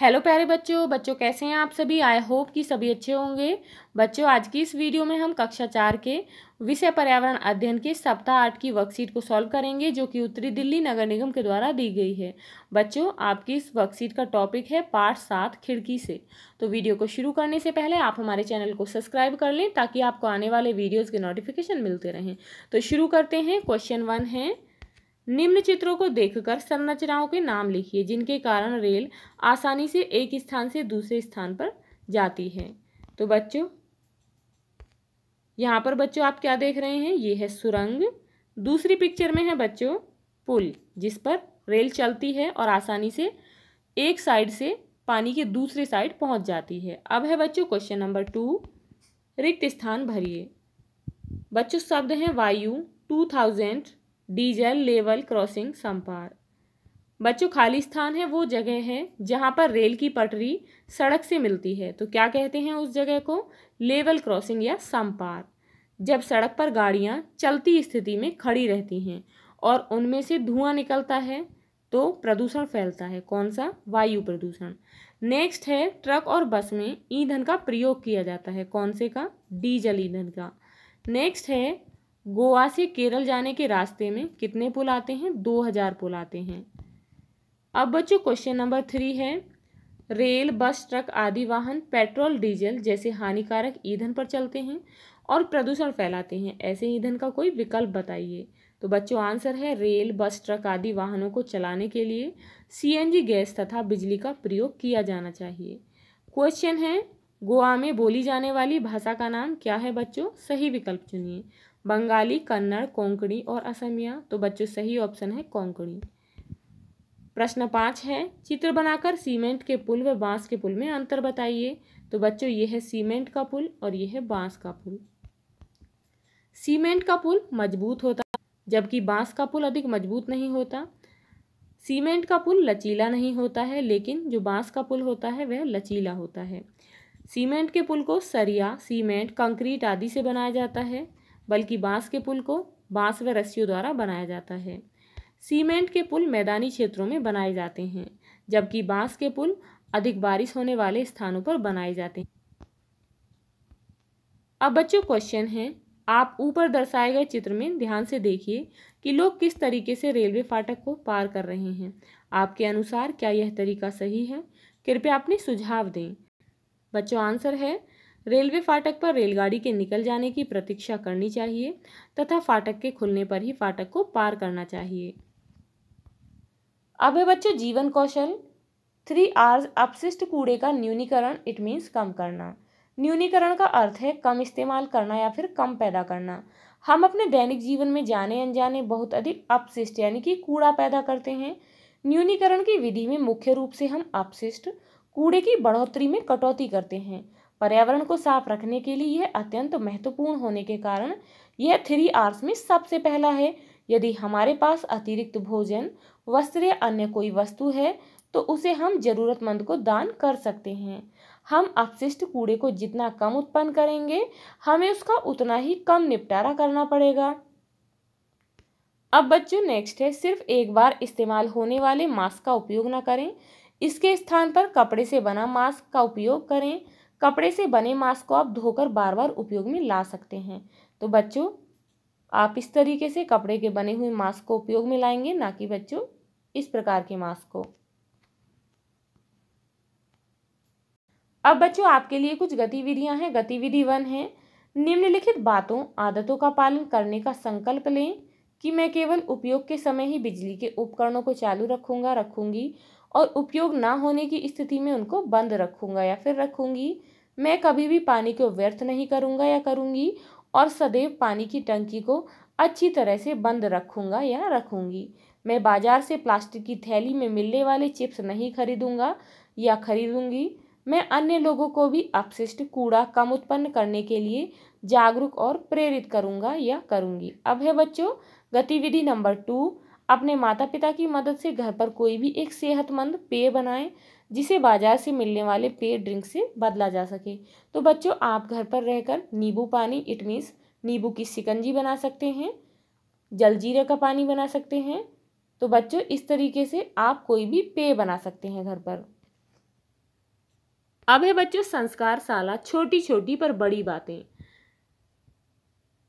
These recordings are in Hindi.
हेलो प्यारे बच्चों बच्चों कैसे हैं आप सभी आई होप कि सभी अच्छे होंगे बच्चों आज की इस वीडियो में हम कक्षा चार के विषय पर्यावरण अध्ययन के सप्ताह आठ की वर्कशीट को सॉल्व करेंगे जो कि उत्तरी दिल्ली नगर निगम के द्वारा दी गई है बच्चों आपकी इस वर्कशीट का टॉपिक है पार्ट सात खिड़की से तो वीडियो को शुरू करने से पहले आप हमारे चैनल को सब्सक्राइब कर लें ताकि आपको आने वाले वीडियोज़ के नोटिफिकेशन मिलते रहें तो शुरू करते हैं क्वेश्चन वन है निम्न चित्रों को देखकर संरचनाओं के नाम लिखिए जिनके कारण रेल आसानी से एक स्थान से दूसरे स्थान पर जाती है तो बच्चों यहाँ पर बच्चों आप क्या देख रहे हैं ये है सुरंग दूसरी पिक्चर में है बच्चों पुल जिस पर रेल चलती है और आसानी से एक साइड से पानी के दूसरे साइड पहुँच जाती है अब है बच्चों क्वेश्चन नंबर टू रिक्त स्थान भरिए बच्चों शब्द हैं वायु two thousand diesel level crossing संपार बच्चों खाली स्थान है वो जगह है जहाँ पर रेल की पटरी सड़क से मिलती है तो क्या कहते हैं उस जगह को लेवल क्रॉसिंग या संपार जब सड़क पर गाड़ियाँ चलती स्थिति में खड़ी रहती हैं और उनमें से धुआं निकलता है तो प्रदूषण फैलता है कौन सा वायु प्रदूषण नेक्स्ट है ट्रक और बस में ईंधन का प्रयोग किया जाता है कौन से का डीजल ईंधन का नेक्स्ट है गोवा से केरल जाने के रास्ते में कितने पुल आते हैं दो हजार पुल आते हैं अब बच्चों क्वेश्चन नंबर थ्री है रेल बस ट्रक आदि वाहन पेट्रोल डीजल जैसे हानिकारक ईंधन पर चलते हैं और प्रदूषण फैलाते हैं ऐसे ईंधन का कोई विकल्प बताइए तो बच्चों आंसर है रेल बस ट्रक आदि वाहनों को चलाने के लिए सीएनजी गैस तथा बिजली का प्रयोग किया जाना चाहिए क्वेश्चन है गोवा में बोली जाने वाली भाषा का नाम क्या है बच्चों सही विकल्प चुनिए बंगाली कन्नड़ कोंकणी और असमिया तो बच्चों सही ऑप्शन है कोंकणी प्रश्न पाँच है चित्र बनाकर सीमेंट के पुल व बांस के पुल में अंतर बताइए तो बच्चों यह है सीमेंट का पुल और यह है बांस का पुल सीमेंट का पुल मजबूत होता जबकि बांस का पुल अधिक मजबूत नहीं होता सीमेंट का पुल लचीला नहीं होता है लेकिन जो बांस का पुल होता है वह लचीला होता है सीमेंट के पुल को सरिया सीमेंट कंक्रीट आदि से बनाया जाता है बल्कि बांस के पुल को बांस व रस्सियों द्वारा बनाया जाता है सीमेंट के पुल मैदानी क्षेत्रों में बनाए जाते हैं जबकि बांस के पुल अधिक बारिश होने वाले स्थानों पर बनाए जाते हैं अब बच्चों क्वेश्चन है आप ऊपर दर्शाए गए चित्र में ध्यान से देखिए कि लोग किस तरीके से रेलवे फाटक को पार कर रहे हैं आपके अनुसार क्या यह तरीका सही है कृपया अपने सुझाव दें बच्चों आंसर है रेलवे फाटक पर रेलगाड़ी के निकल जाने की प्रतीक्षा करनी चाहिए तथा फाटक के खुलने पर ही फाटक को पार करना चाहिए अब है बच्चों जीवन कौशल थ्री आर्स अपशिष्ट कूड़े का न्यूनीकरण इट मीन्स कम करना न्यूनीकरण का अर्थ है कम इस्तेमाल करना या फिर कम पैदा करना हम अपने दैनिक जीवन में जाने अनजाने बहुत अधिक अपशिष्ट यानी कि कूड़ा पैदा करते हैं न्यूनीकरण की विधि में मुख्य रूप से हम अपशिष्ट कूड़े की बढ़ोतरी में कटौती करते हैं पर्यावरण को साफ रखने के लिए यह अत्यंत महत्वपूर्ण होने के कारण यह थ्री आर्स में सबसे पहला है यदि हमारे पास अतिरिक्त भोजन वस्त्र या अन्य कोई वस्तु है तो उसे हम जरूरतमंद को दान कर सकते हैं हम अपशिष्ट कूड़े को जितना कम उत्पन्न करेंगे हमें उसका उतना ही कम निपटारा करना पड़ेगा अब बच्चों नेक्स्ट है सिर्फ एक बार इस्तेमाल होने वाले मास्क का उपयोग ना करें इसके स्थान पर कपड़े से बना मास्क का उपयोग करें कपड़े से बने मास्क को आप धोकर बार बार उपयोग में ला सकते हैं तो बच्चों आप इस तरीके से कपड़े के बने हुए मास्क को उपयोग में लाएंगे ना कि बच्चों इस प्रकार के मास्क को अब बच्चों आपके लिए कुछ गतिविधियां हैं गतिविधि वन है निम्नलिखित बातों आदतों का पालन करने का संकल्प लें कि मैं केवल उपयोग के समय ही बिजली के उपकरणों को चालू रखूंगा रखूंगी और उपयोग ना होने की स्थिति में उनको बंद रखूंगा या फिर रखूंगी मैं कभी भी पानी को व्यर्थ नहीं करूँगा या करूँगी और सदैव पानी की टंकी को अच्छी तरह से बंद रखूँगा या रखूँगी मैं बाज़ार से प्लास्टिक की थैली में मिलने वाले चिप्स नहीं खरीदूँगा या खरीदूँगी मैं अन्य लोगों को भी अपशिष्ट कूड़ा कम उत्पन्न करने के लिए जागरूक और प्रेरित करूँगा या करूँगी अब है बच्चों गतिविधि नंबर टू अपने माता पिता की मदद से घर पर कोई भी एक सेहतमंद पेय बनाएं जिसे बाज़ार से मिलने वाले पेय ड्रिंक से बदला जा सके तो बच्चों आप घर पर रहकर नींबू पानी इट मीन्स नींबू की सिकंजी बना सकते हैं जलजीरा का पानी बना सकते हैं तो बच्चों इस तरीके से आप कोई भी पेय बना सकते हैं घर पर अब है बच्चों संस्कार साला छोटी छोटी पर बड़ी बातें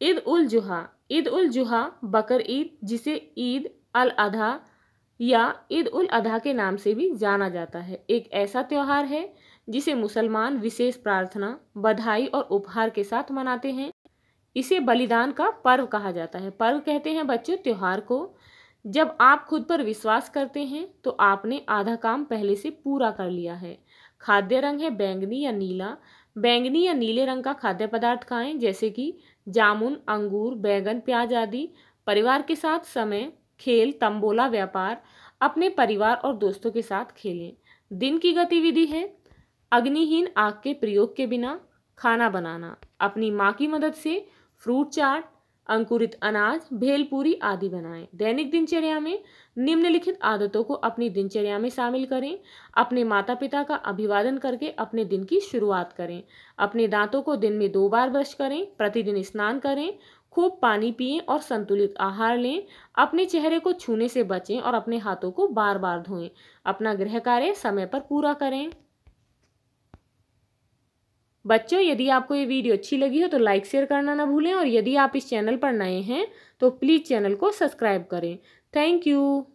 ईद उल जुहा ईद उल जुहा बकर ईद जिसे ईद अल अधा या ईद उल अधा के नाम से भी जाना जाता है एक ऐसा त्यौहार है जिसे मुसलमान विशेष प्रार्थना बधाई और उपहार के साथ मनाते हैं इसे बलिदान का पर्व कहा जाता है पर्व कहते हैं बच्चों त्यौहार को जब आप खुद पर विश्वास करते हैं तो आपने आधा काम पहले से पूरा कर लिया है खाद्य रंग है बैंगनी या नीला बैंगनी या नीले रंग का खाद्य पदार्थ खाएं जैसे कि जामुन अंगूर बैंगन प्याज आदि परिवार के साथ समय खेल तंबोला व्यापार अपने परिवार और दोस्तों के साथ खेलें दिन की गतिविधि है अग्निहीन आग के प्रयोग के बिना खाना बनाना अपनी माँ की मदद से फ्रूट चाट अंकुरित अनाज भेलपूरी आदि बनाएं दैनिक दिनचर्या में निम्नलिखित आदतों को अपनी दिनचर्या में शामिल करें अपने माता पिता का अभिवादन करके अपने दिन की शुरुआत करें अपने दांतों को दिन में दो बार ब्रश करें प्रतिदिन स्नान करें खूब पानी पिए और संतुलित आहार लें अपने चेहरे को छूने से बचें और अपने हाथों को बार बार धोएं अपना गृह कार्य समय पर पूरा करें बच्चों यदि आपको ये वीडियो अच्छी लगी हो तो लाइक शेयर करना ना भूलें और यदि आप इस चैनल पर नए हैं तो प्लीज़ चैनल को सब्सक्राइब करें थैंक यू